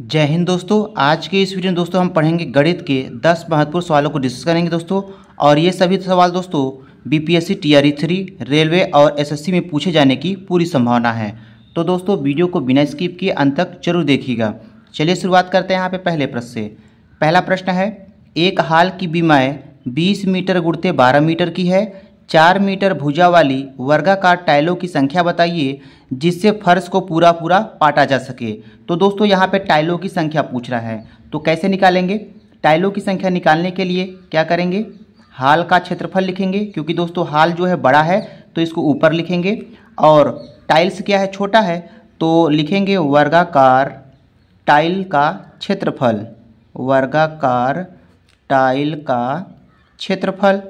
जय हिंद दोस्तों आज के इस वीडियो में दोस्तों हम पढ़ेंगे गणित के 10 महत्वपूर्ण सवालों को डिस्कस करेंगे दोस्तों और ये सभी सवाल दोस्तों बीपीएससी टीआरई थ्री रेलवे और एसएससी में पूछे जाने की पूरी संभावना है तो दोस्तों वीडियो को बिना स्किप किए अंत तक जरूर देखिएगा चलिए शुरुआत करते हैं यहाँ पर पहले प्रश्न से पहला प्रश्न है एक हाल की बीमाएँ बीस मीटर गुड़ते बारह मीटर की है चार मीटर भुजा वाली वर्गाकार टाइलों की संख्या बताइए जिससे फर्श को पूरा पूरा पाटा जा सके तो दोस्तों यहाँ पे टाइलों की संख्या पूछ रहा है तो कैसे निकालेंगे टाइलों की संख्या निकालने के लिए क्या करेंगे हाल का क्षेत्रफल लिखेंगे क्योंकि दोस्तों हाल जो है बड़ा है तो इसको ऊपर लिखेंगे और टाइल्स क्या है छोटा है तो लिखेंगे वर्गाकार टाइल का क्षेत्रफल वर्गाकार टाइल का क्षेत्रफल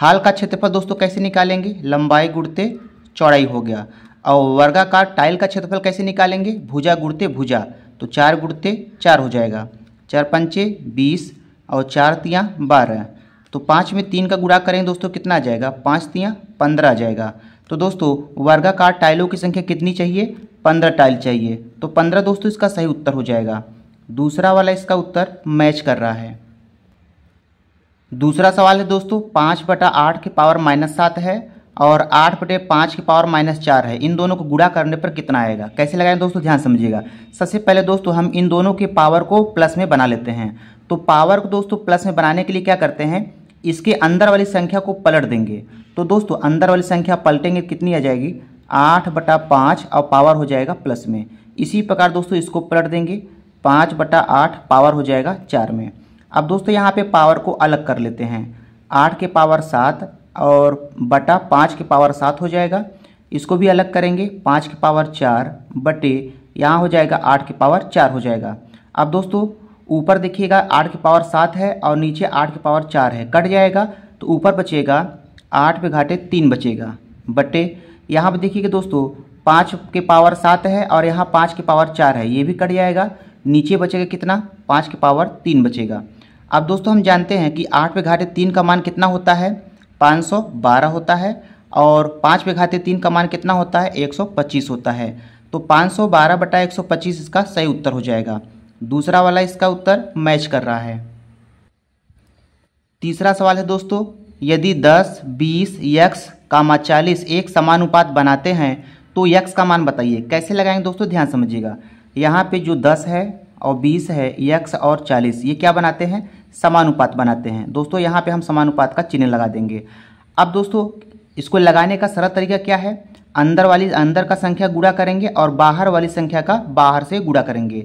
हाल का क्षेत्रफल दोस्तों कैसे निकालेंगे लंबाई गुड़ते चौड़ाई हो गया और वर्गाकार टाइल का क्षेत्रफल कैसे निकालेंगे भुजा गुड़ते भुजा तो चार गुड़ते चार हो जाएगा चार पंचे बीस और चार तियाँ बारह तो पाँच में तीन का गुड़ा करेंगे दोस्तों कितना आ जाएगा पाँच तियाँ पंद्रह आ जाएगा तो दोस्तों वर्गाकार टाइलों की संख्या कितनी चाहिए पंद्रह टाइल चाहिए तो पंद्रह दोस्तों इसका सही उत्तर हो जाएगा दूसरा वाला इसका उत्तर मैच कर रहा है दूसरा सवाल है दोस्तों पाँच बटा आठ की पावर माइनस सात है और आठ बटे पाँच की पावर माइनस चार है इन दोनों को गुड़ा करने पर कितना आएगा कैसे लगाएं दोस्तों ध्यान समझिएगा सबसे पहले दोस्तों हम इन दोनों के पावर को प्लस में बना लेते हैं तो पावर को दोस्तों प्लस में बनाने के लिए क्या करते हैं इसके अंदर वाली संख्या को पलट देंगे तो दोस्तों अंदर वाली संख्या पलटेंगे तो कितनी आ जाएगी आठ बटा पाँच और पावर हो जाएगा प्लस में इसी प्रकार दोस्तों इसको पलट देंगे पाँच बटा आठ पावर हो जाएगा चार में अब दोस्तों यहाँ पे पावर को अलग कर लेते हैं आठ के पावर सात और बटा पाँच के पावर सात हो जाएगा इसको भी अलग करेंगे पाँच के पावर चार बटे यहाँ हो जाएगा आठ के पावर चार हो जाएगा अब दोस्तों ऊपर देखिएगा आठ के पावर सात है और नीचे आठ के पावर चार है कट जाएगा तो ऊपर बचेगा आठ पे घाटे तीन बचेगा बटे यहाँ पर देखिएगा दोस्तों पाँच के पावर सात है और यहाँ पाँच के पावर चार है ये भी कट जाएगा नीचे बचेगा कितना पाँच के पावर तीन बचेगा अब दोस्तों हम जानते हैं कि आठ पे घाटे तीन का मान कितना होता है पाँच सौ बारह होता है और पाँच पे घाटे तीन का मान कितना होता है एक सौ पच्चीस होता है तो पाँच सौ बारह बटा एक सौ पच्चीस इसका सही उत्तर हो जाएगा दूसरा वाला इसका उत्तर मैच कर रहा है तीसरा सवाल है दोस्तों यदि दस बीस यक्स कामा चालीस एक समानुपात बनाते हैं तो यक्स का मान बताइए कैसे लगाएंगे दोस्तों ध्यान समझिएगा यहाँ पे जो दस है और बीस है एक और चालीस ये क्या बनाते हैं समानुपात बनाते हैं दोस्तों यहाँ पे हम समानुपात का चिन्ह लगा देंगे अब दोस्तों इसको लगाने का सरल तरीका क्या है अंदर वाली अंदर का संख्या गुड़ा करेंगे और बाहर वाली संख्या का बाहर से गुड़ा करेंगे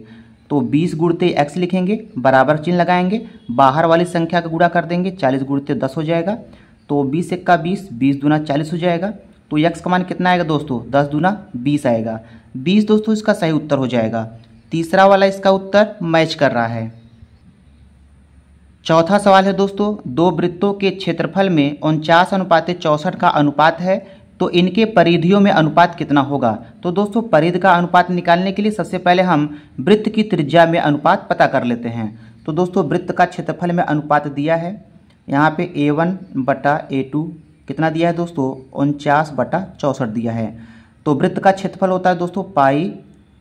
तो 20 गुड़ते एक्स लिखेंगे बराबर चिन्ह लगाएंगे बाहर वाली संख्या का गुड़ा कर देंगे 40 गुड़ते 10 हो जाएगा तो 20 का बीस बीस दूना चालीस हो जाएगा तो यक्स का मान कितना आएगा दोस्तों दस दूना बीस आएगा बीस दोस्तों इसका सही उत्तर हो जाएगा तीसरा वाला इसका उत्तर मैच कर रहा है चौथा सवाल है दोस्तों दो वृत्तों के क्षेत्रफल में उनचास अनुपात चौंसठ का अनुपात है तो इनके परिधियों में अनुपात कितना होगा तो दोस्तों परिध का अनुपात निकालने के लिए सबसे पहले हम वृत्त की त्रिज्या में अनुपात पता कर लेते हैं तो दोस्तों वृत्त का क्षेत्रफल में अनुपात दिया है यहाँ पे ए वन बटा ए टू कितना दिया है दोस्तों उनचास बटा चौंसठ दिया है तो वृत्त का क्षेत्रफल होता है दोस्तों पाई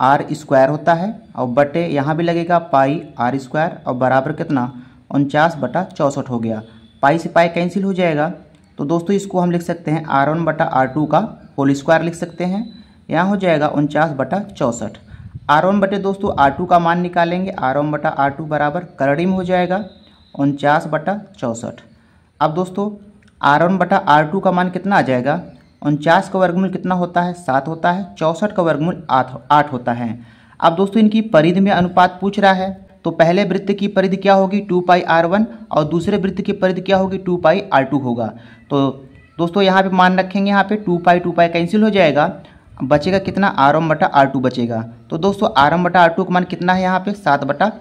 आर स्क्वायर होता है और बटे यहाँ भी लगेगा पाई आर स्क्वायर और बराबर कितना उनचास बटा चौंसठ हो गया पाई से पाई कैंसिल हो जाएगा तो दोस्तों इसको हम लिख सकते हैं आर वन बटा आर टू का होल स्क्वायर लिख सकते हैं यहाँ हो जाएगा उनचास बटा चौंसठ आर वन बटे दोस्तों आर टू का मान निकालेंगे आर वन बटा आर टू बराबर करड़ी में हो जाएगा उनचास बटा चौंसठ अब दोस्तों आर वन बटा आर टू का मान कितना आ जाएगा उनचास का वर्गमूल कितना होता है सात होता है चौंसठ का वर्गमूल आठ आठ होता है अब दोस्तों इनकी परिधि में अनुपात पूछ रहा है तो पहले वृत्त की परिधि क्या होगी टू पाई आर वन और दूसरे वृत्त की परिधि क्या होगी टू पाई आर टू होगा तो दोस्तों यहाँ पे मान रखेंगे यहाँ पे two pi two pi cancel हो जाएगा बचेगा कितना आर वन बटा आर टू बचेगा तो दोस्तों आर वन बटा आर टू का मान कितना है यहाँ पे सात बटा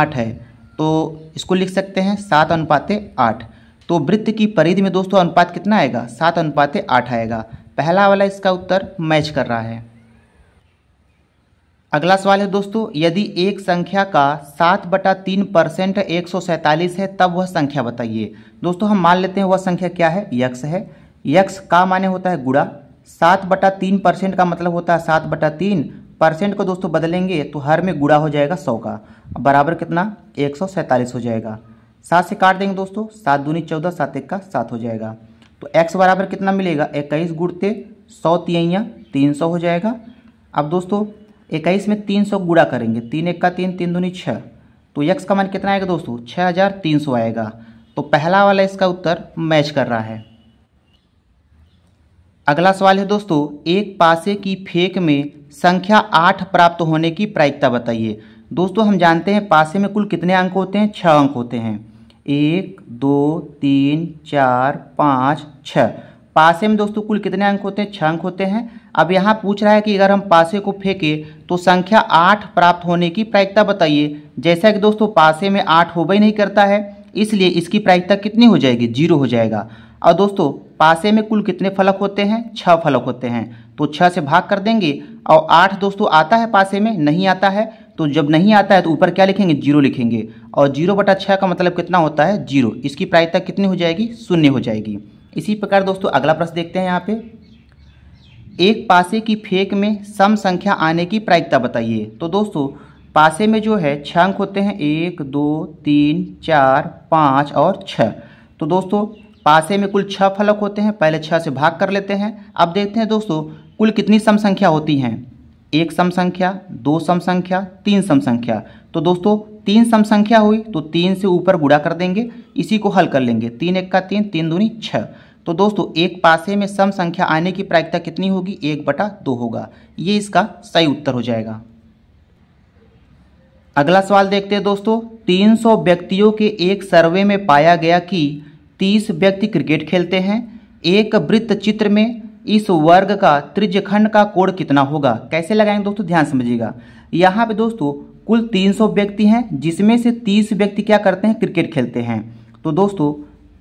आठ है तो इसको लिख सकते हैं सात अनुपात आठ तो वृत्त की परिधि में दोस्तों अनुपात कितना आएगा सात अनुपात आठ आएगा पहला वाला इसका उत्तर मैच कर रहा है अगला सवाल है दोस्तों यदि एक संख्या का सात बटा तीन परसेंट एक सौ सैंतालीस है तब वह संख्या बताइए दोस्तों हम मान लेते हैं वह संख्या क्या है यक्स है यक्स का माने होता है गुड़ा सात बटा तीन परसेंट का मतलब होता है सात बटा तीन परसेंट को दोस्तों बदलेंगे तो हर में गुड़ा हो जाएगा सौ का बराबर कितना एक सौ हो जाएगा सात से काट देंगे दोस्तों सात दूनी चौदह सात एक का सात हो जाएगा तो x बराबर कितना मिलेगा इक्कीस गुड़ते सौ तियाँ तीन सौ हो जाएगा अब दोस्तों इक्कीस में तीन सौ गुड़ा करेंगे तीन एक का तीन तीन दूनी छः तो यक्स का मान कितना आएगा दोस्तों छः हज़ार तीन सौ आएगा तो पहला वाला इसका उत्तर मैच कर रहा है अगला सवाल है दोस्तों एक पासे की फेंक में संख्या आठ प्राप्त होने की प्रायिकता बताइए दोस्तों हम जानते हैं पासे में कुल कितने अंक होते हैं छः अंक होते हैं एक दो तीन चार पाँच छ पासे में दोस्तों कुल कितने अंक होते हैं छः अंक होते हैं अब यहाँ पूछ रहा है कि अगर हम पासे को फेंके तो संख्या आठ प्राप्त होने की प्रायिकता बताइए जैसा कि दोस्तों पासे में आठ हो ही नहीं करता है इसलिए इसकी प्रायिकता कितनी हो जाएगी जीरो हो जाएगा और दोस्तों पासे में कुल कितने फलक होते हैं छः फलक होते हैं तो छः से भाग कर देंगे और आठ दोस्तों आता है पासे में नहीं आता है तो जब नहीं आता है तो ऊपर क्या लिखेंगे जीरो लिखेंगे और जीरो बटा छः का मतलब कितना होता है जीरो इसकी प्रायिकता कितनी हो जाएगी शून्य हो जाएगी इसी प्रकार दोस्तों अगला प्रश्न देखते हैं यहाँ पे एक पासे की फेंक में सम संख्या आने की प्रायिकता बताइए तो दोस्तों पासे में जो है छः अंक होते हैं एक दो तीन चार पाँच और छः तो दोस्तों पासे में कुल छः फलक होते हैं पहले छः से भाग कर लेते हैं अब देखते हैं दोस्तों कुल कितनी सम संख्या होती हैं एक सम संख्या दो सम संख्या तीन सम संख्या तो दोस्तों तीन सम संख्या हुई तो तीन से ऊपर गुड़ा कर देंगे इसी को हल कर लेंगे तीन एक का तीन तीन दूनी छः तो दोस्तों एक पासे में सम संख्या आने की प्रायिकता कितनी होगी एक बटा दो होगा ये इसका सही उत्तर हो जाएगा अगला सवाल देखते हैं दोस्तों 300 व्यक्तियों के एक सर्वे में पाया गया कि 30 व्यक्ति क्रिकेट खेलते हैं एक वृत्त चित्र में इस वर्ग का त्रिज्यखंड का कोण कितना होगा कैसे लगाएंगे दोस्तों ध्यान समझिएगा यहाँ पे दोस्तों कुल 300 व्यक्ति हैं जिसमें से 30 व्यक्ति क्या करते हैं क्रिकेट खेलते हैं तो दोस्तों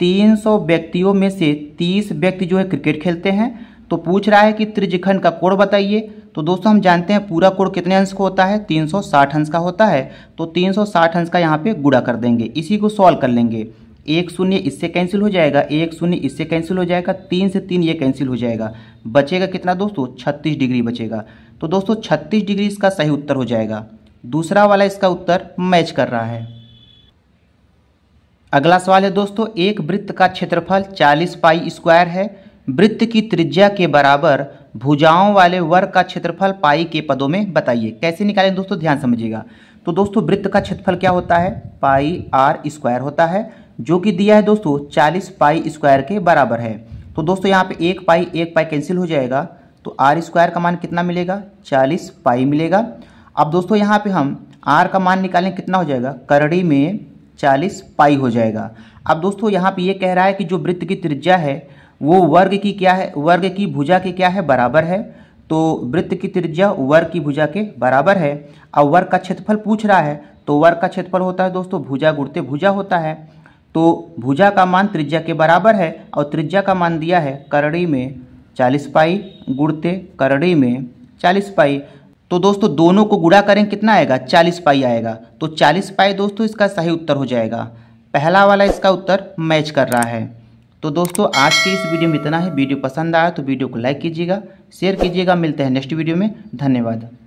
300 व्यक्तियों में से 30 व्यक्ति जो है क्रिकेट खेलते हैं तो पूछ रहा है कि त्रिज्यखंड का कोण बताइए तो दोस्तों हम जानते हैं पूरा कोण कितने अंश का होता है 360 अंश का होता है तो 360 अंश का यहाँ पे गुड़ा कर देंगे इसी को सॉल्व कर लेंगे एक शून्य इससे कैंसिल हो जाएगा एक शून्य इससे कैंसिल हो जाएगा तीन से तीन ये कैंसिल हो जाएगा बचेगा कितना दोस्तों छत्तीस डिग्री बचेगा तो दोस्तों छत्तीस डिग्री इसका सही उत्तर हो जाएगा दूसरा वाला इसका उत्तर मैच कर रहा है अगला सवाल है दोस्तों एक वृत्त का क्षेत्रफल 40 पाई स्क्वायर है वृत्त की त्रिज्या के बराबर भुजाओं वाले वर्ग का क्षेत्रफल पाई के पदों में बताइए कैसे निकालें दोस्तों ध्यान समझिएगा तो दोस्तों वृत्त का क्षेत्रफल क्या होता है पाई आर स्क्वायर होता है जो कि दिया है दोस्तों चालीस पाई स्क्वायर के बराबर है तो दोस्तों यहाँ पे एक पाई एक पाई कैंसिल हो जाएगा तो आर स्क्वायर का मान कितना मिलेगा चालीस पाई मिलेगा अब दोस्तों यहाँ पे हम आर का मान निकालें कितना हो जाएगा करड़ी में चालीस पाई हो जाएगा अब दोस्तों यहाँ पे ये कह रहा है कि जो वृत्त की त्रिज्या है वो वर्ग की क्या है वर्ग की भुजा के क्या है बराबर है तो वृत्त की त्रिज्या वर्ग की भुजा के बराबर है और वर्ग का क्षेत्रफल पूछ रहा है तो वर्ग का क्षेत्रफल होता है दोस्तों भुजा गुड़ते भुजा होता है तो भुजा का मान त्रिज्या के बराबर है और त्रिज्या का मान दिया है करड़ी में चालीस पाई गुड़ते करड़ी में चालीस पाई तो दोस्तों दोनों को गुड़ा करें कितना आएगा चालीस पाई आएगा तो चालीस पाई दोस्तों इसका सही उत्तर हो जाएगा पहला वाला इसका उत्तर मैच कर रहा है तो दोस्तों आज की इस वीडियो में इतना है वीडियो पसंद आया तो वीडियो को लाइक कीजिएगा शेयर कीजिएगा मिलते हैं नेक्स्ट वीडियो में धन्यवाद